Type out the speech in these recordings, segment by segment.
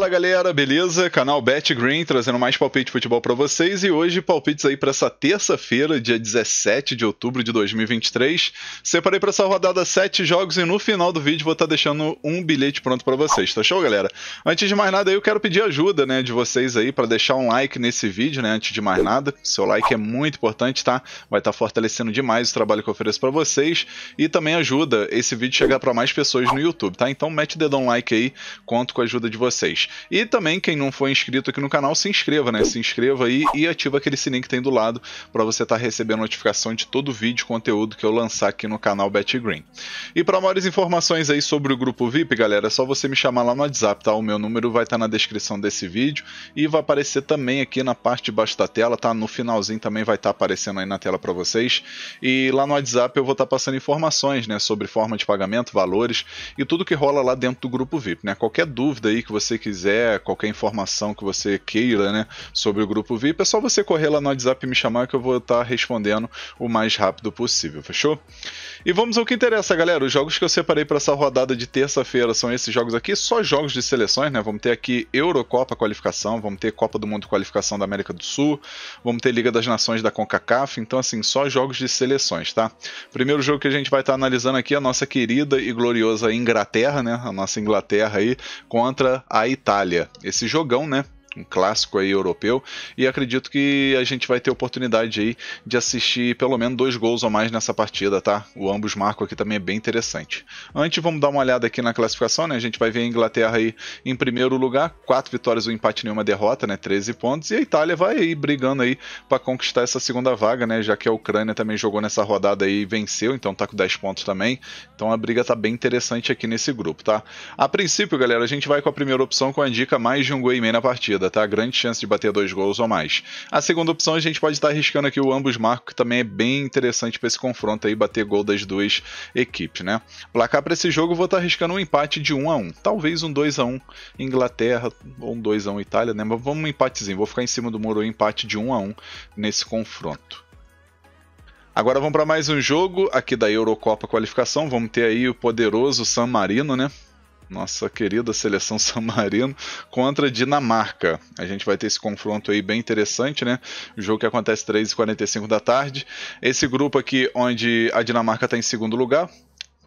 Fala galera, beleza? Canal Bet Green trazendo mais palpite de futebol para vocês e hoje palpites aí para essa terça-feira, dia 17 de outubro de 2023. Separei para essa rodada sete jogos e no final do vídeo vou estar tá deixando um bilhete pronto para vocês, tá show galera? Antes de mais nada, eu quero pedir ajuda, né, de vocês aí para deixar um like nesse vídeo, né, antes de mais nada. Seu like é muito importante, tá? Vai estar tá fortalecendo demais o trabalho que eu ofereço para vocês e também ajuda esse vídeo chegar para mais pessoas no YouTube, tá? Então mete o dedão like aí, conto com a ajuda de vocês. E também, quem não for inscrito aqui no canal, se inscreva, né? Se inscreva aí e ativa aquele sininho que tem do lado para você estar tá recebendo notificação de todo vídeo vídeo conteúdo que eu lançar aqui no canal Bet Green. E para maiores informações aí sobre o grupo VIP, galera, é só você me chamar lá no WhatsApp, tá? O meu número vai estar tá na descrição desse vídeo e vai aparecer também aqui na parte de baixo da tela, tá? No finalzinho também vai estar tá aparecendo aí na tela para vocês. E lá no WhatsApp eu vou estar tá passando informações, né, sobre forma de pagamento, valores e tudo que rola lá dentro do grupo VIP, né? Qualquer dúvida aí que você quiser quiser, qualquer informação que você queira, né, sobre o grupo VIP, é só você correr lá no WhatsApp e me chamar que eu vou estar tá respondendo o mais rápido possível, fechou? E vamos ao que interessa, galera. Os jogos que eu separei para essa rodada de terça-feira são esses jogos aqui, só jogos de seleções, né? Vamos ter aqui Eurocopa qualificação, vamos ter Copa do Mundo qualificação da América do Sul, vamos ter Liga das Nações da CONCACAF, então assim, só jogos de seleções, tá? Primeiro jogo que a gente vai estar tá analisando aqui é a nossa querida e gloriosa Inglaterra, né? A nossa Inglaterra aí contra a Itália esse jogão, né? um clássico aí europeu, e acredito que a gente vai ter oportunidade aí de assistir pelo menos dois gols ou mais nessa partida, tá? O ambos marcam aqui também é bem interessante. Antes, vamos dar uma olhada aqui na classificação, né? A gente vai ver a Inglaterra aí em primeiro lugar, quatro vitórias, um empate nenhuma derrota, né? 13 pontos, e a Itália vai aí brigando aí para conquistar essa segunda vaga, né? Já que a Ucrânia também jogou nessa rodada aí e venceu, então tá com 10 pontos também. Então a briga tá bem interessante aqui nesse grupo, tá? A princípio, galera, a gente vai com a primeira opção com a dica mais de um gol e meio na partida partida, tá? Grande chance de bater dois gols ou mais. A segunda opção, a gente pode estar arriscando aqui o ambos Marco que também é bem interessante para esse confronto aí, bater gol das duas equipes, né? Placar para esse jogo, vou estar arriscando um empate de 1 a 1 Talvez um 2 a 1 Inglaterra ou um 2 a 1 Itália, né? Mas vamos um empatezinho, vou ficar em cima do muro, um empate de 1 a 1 nesse confronto. Agora vamos para mais um jogo aqui da Eurocopa qualificação. Vamos ter aí o poderoso San Marino, né? nossa querida seleção San Marino, contra a Dinamarca. A gente vai ter esse confronto aí bem interessante, né? O jogo que acontece às 3h45 da tarde. Esse grupo aqui, onde a Dinamarca está em segundo lugar,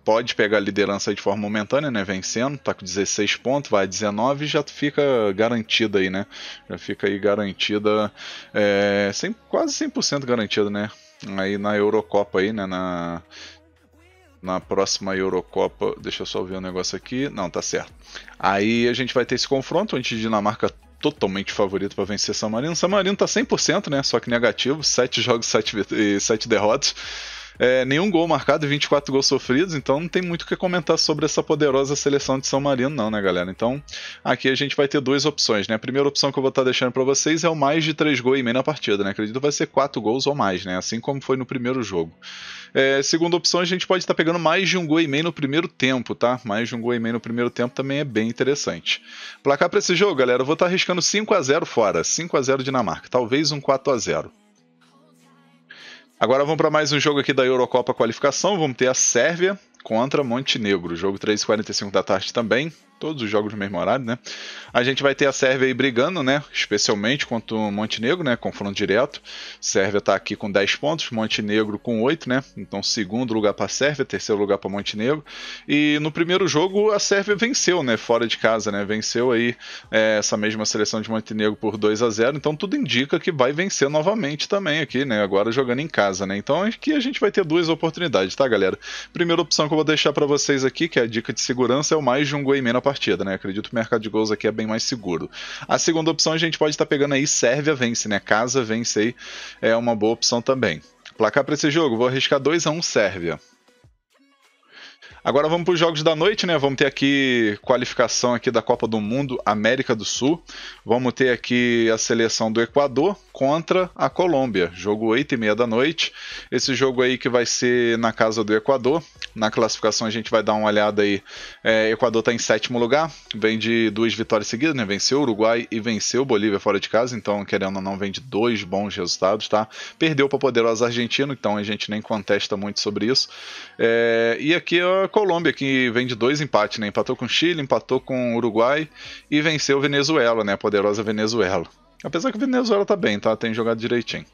pode pegar a liderança de forma momentânea, né? Vencendo, tá com 16 pontos, vai a 19 e já fica garantida aí, né? Já fica aí garantida, é, sem, quase 100% garantida, né? Aí na Eurocopa aí, né? Na, na próxima Eurocopa. Deixa eu só ver o um negócio aqui. Não, tá certo. Aí a gente vai ter esse confronto onde Dinamarca totalmente favorito para vencer San Marino. San Marino tá 100%, né? Só que negativo, 7 jogos, 7, 7 derrotas é, nenhum gol marcado e 24 gols sofridos, então não tem muito o que comentar sobre essa poderosa seleção de São Marino, não, né, galera? Então, aqui a gente vai ter duas opções, né? A primeira opção que eu vou estar tá deixando para vocês é o mais de 3 gols e meio na partida, né? Acredito que vai ser 4 gols ou mais, né? Assim como foi no primeiro jogo. É, segunda opção, a gente pode estar tá pegando mais de um gol e meio no primeiro tempo, tá? Mais de um gol e meio no primeiro tempo também é bem interessante. Placar para esse jogo, galera, eu vou estar tá arriscando 5 a 0 fora, 5 a 0 Dinamarca, talvez um 4 a 0 Agora vamos para mais um jogo aqui da Eurocopa qualificação. Vamos ter a Sérvia contra Montenegro. Jogo 3h45 da tarde também todos os jogos no mesmo horário, né? A gente vai ter a Sérvia aí brigando, né? Especialmente contra o Montenegro, né? Confronto direto. Sérvia tá aqui com 10 pontos, Montenegro com 8, né? Então, segundo lugar para Sérvia, terceiro lugar para Montenegro. E no primeiro jogo a Sérvia venceu, né? Fora de casa, né? Venceu aí é, essa mesma seleção de Montenegro por 2 a 0. Então, tudo indica que vai vencer novamente também aqui, né? Agora jogando em casa, né? Então, aqui a gente vai ter duas oportunidades, tá, galera? Primeira opção que eu vou deixar para vocês aqui, que é a dica de segurança, é o mais de um gol e na partida partida, né? Acredito que o mercado de gols aqui é bem mais seguro. A segunda opção a gente pode estar tá pegando aí Sérvia vence, né? Casa vence aí é uma boa opção também. Placar para esse jogo, vou arriscar 2 a 1 um, Sérvia. Agora vamos para os jogos da noite, né? Vamos ter aqui qualificação aqui da Copa do Mundo América do Sul. Vamos ter aqui a seleção do Equador contra a Colômbia. Jogo 8 e meia da noite. Esse jogo aí que vai ser na casa do Equador. Na classificação a gente vai dar uma olhada aí. É, Equador está em sétimo lugar, vem de duas vitórias seguidas, né? Venceu o Uruguai e venceu o Bolívia fora de casa, então querendo ou não vem de dois bons resultados, tá? Perdeu para o poderoso argentino, então a gente nem contesta muito sobre isso. É, e aqui ó, Colômbia, que vem de dois empates, né? Empatou com Chile, empatou com Uruguai e venceu Venezuela, né? A poderosa Venezuela. Apesar que a Venezuela tá bem, tá? Tem jogado direitinho.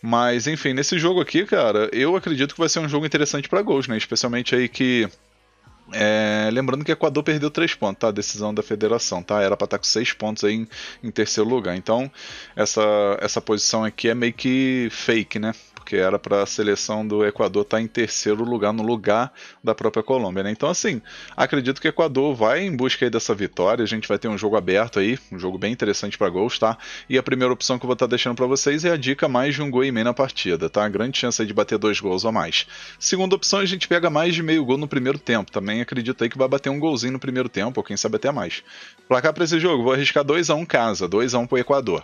Mas, enfim, nesse jogo aqui, cara, eu acredito que vai ser um jogo interessante para gols, né? Especialmente aí que. É... lembrando que o Equador perdeu 3 pontos, tá? A decisão da federação, tá? Era pra estar tá com 6 pontos aí em, em terceiro lugar. Então, essa, essa posição aqui é meio que fake, né? que era para a seleção do Equador estar tá em terceiro lugar no lugar da própria Colômbia. Né? Então, assim, acredito que o Equador vai em busca dessa vitória. A gente vai ter um jogo aberto aí, um jogo bem interessante para gols, tá? E a primeira opção que eu vou estar tá deixando para vocês é a dica mais de um gol e meio na partida, tá? Grande chance de bater dois gols a mais. Segunda opção, a gente pega mais de meio gol no primeiro tempo. Também acredito aí que vai bater um golzinho no primeiro tempo, ou quem sabe até mais. Placar para esse jogo, vou arriscar 2 a 1 um casa, 2 a 1 um pro Equador.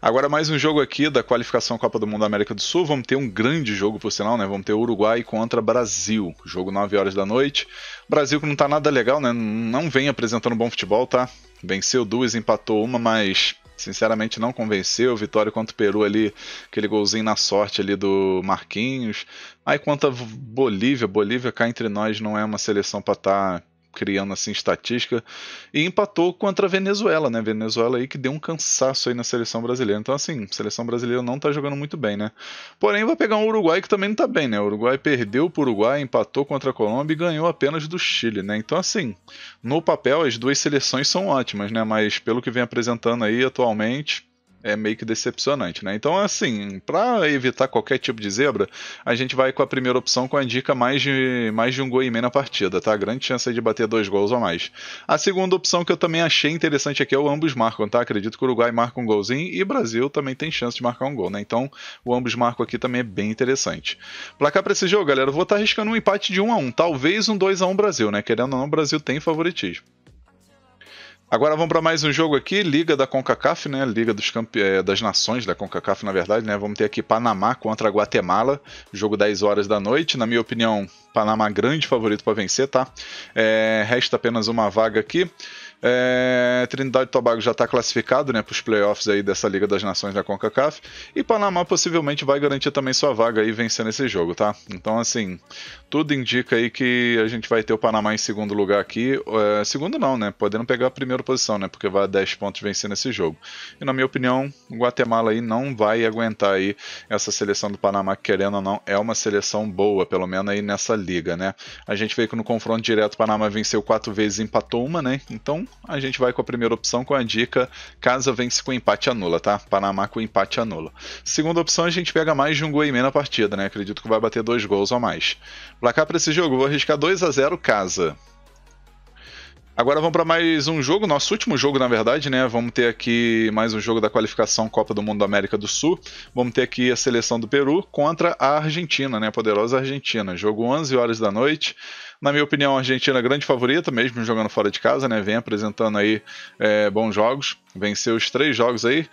Agora mais um jogo aqui da qualificação Copa do Mundo da América do Sul. Vamos ter um grande jogo, por sinal, né? Vamos ter Uruguai contra Brasil. Jogo 9 horas da noite. Brasil que não tá nada legal, né? Não vem apresentando bom futebol, tá? Venceu duas, empatou uma, mas sinceramente não convenceu. Vitória contra o Peru ali, aquele golzinho na sorte ali do Marquinhos. Aí contra Bolívia, Bolívia cá entre nós não é uma seleção para estar tá criando assim estatística e empatou contra a Venezuela, né? Venezuela aí que deu um cansaço aí na seleção brasileira. Então assim, a seleção brasileira não tá jogando muito bem, né? Porém vai pegar um Uruguai que também não tá bem, né? O Uruguai perdeu pro Uruguai, empatou contra a Colômbia e ganhou apenas do Chile, né? Então assim, no papel as duas seleções são ótimas, né? Mas pelo que vem apresentando aí atualmente, é meio que decepcionante, né? Então, assim, para evitar qualquer tipo de zebra, a gente vai com a primeira opção com a dica mais de, mais de um gol e meio na partida, tá? Grande chance de bater dois gols ou mais. A segunda opção que eu também achei interessante aqui é o ambos marcam, tá? Acredito que o Uruguai marca um golzinho e o Brasil também tem chance de marcar um gol, né? Então, o ambos marcam aqui também é bem interessante. Placar para esse jogo, galera, eu vou estar tá arriscando um empate de 1 a 1 talvez um 2 a 1 Brasil, né? Querendo ou não, o Brasil tem favoritismo. Agora vamos para mais um jogo aqui, Liga da CONCACAF, né? Liga dos Campe... Eh, das Nações da CONCACAF, na verdade, né? Vamos ter aqui Panamá contra Guatemala, jogo 10 horas da noite. Na minha opinião, Panamá grande favorito para vencer, tá? É... Resta apenas uma vaga aqui. É, e Tobago já está classificado né, para os playoffs aí dessa Liga das Nações da CONCACAF. E Panamá possivelmente vai garantir também sua vaga aí vencendo esse jogo, tá? Então, assim, tudo indica aí que a gente vai ter o Panamá em segundo lugar aqui. É, segundo não, né? Podendo pegar a primeira posição, né? Porque vai a 10 pontos vencendo esse jogo. E na minha opinião, o Guatemala aí não vai aguentar aí essa seleção do Panamá, querendo ou não, é uma seleção boa, pelo menos aí nessa liga, né? A gente vê que no confronto direto o Panamá venceu quatro vezes e empatou uma, né? Então a gente vai com a primeira opção com a dica: casa vence com empate anula, tá? Panamá com empate anula. Segunda opção, a gente pega mais de um gol e meio na partida, né? Acredito que vai bater dois gols a mais. Placar para esse jogo, vou arriscar 2 a 0 casa. Agora vamos para mais um jogo, nosso último jogo, na verdade, né? Vamos ter aqui mais um jogo da qualificação Copa do Mundo da América do Sul. Vamos ter aqui a seleção do Peru contra a Argentina, né? A poderosa Argentina. Jogo 11 horas da noite. Na minha opinião, a Argentina é grande favorita, mesmo jogando fora de casa, né? Vem apresentando aí é, bons jogos, venceu os três jogos aí.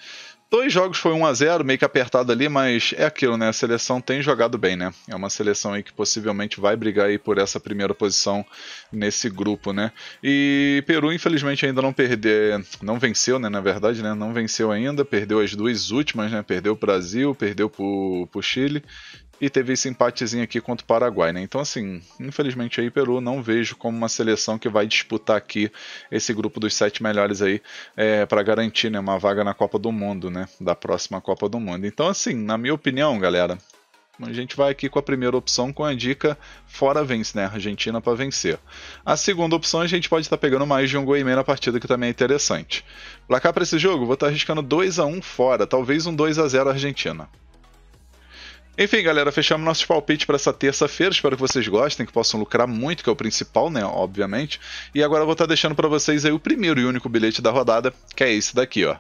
Dois jogos foi 1 a 0 meio que apertado ali, mas é aquilo, né? A seleção tem jogado bem, né? É uma seleção aí que possivelmente vai brigar aí por essa primeira posição nesse grupo, né? E Peru, infelizmente, ainda não perdeu não venceu, né? Na verdade, né? Não venceu ainda, perdeu as duas últimas, né? Perdeu o Brasil, perdeu pro, pro Chile e teve esse empatezinho aqui contra o Paraguai, né? Então, assim, infelizmente aí Peru não vejo como uma seleção que vai disputar aqui esse grupo dos sete melhores aí é, para garantir né, uma vaga na Copa do Mundo, né? Da próxima Copa do Mundo. Então, assim, na minha opinião, galera, a gente vai aqui com a primeira opção com a dica fora vence, né? Argentina para vencer. A segunda opção a gente pode estar tá pegando mais de um gol e meio na partida, que também é interessante. Placar para esse jogo, vou estar tá arriscando 2 a 1 fora, talvez um 2 a 0 Argentina. Enfim, galera, fechamos nossos palpites para essa terça-feira. Espero que vocês gostem, que possam lucrar muito, que é o principal, né? Obviamente. E agora eu vou estar tá deixando para vocês aí o primeiro e único bilhete da rodada, que é esse daqui, ó.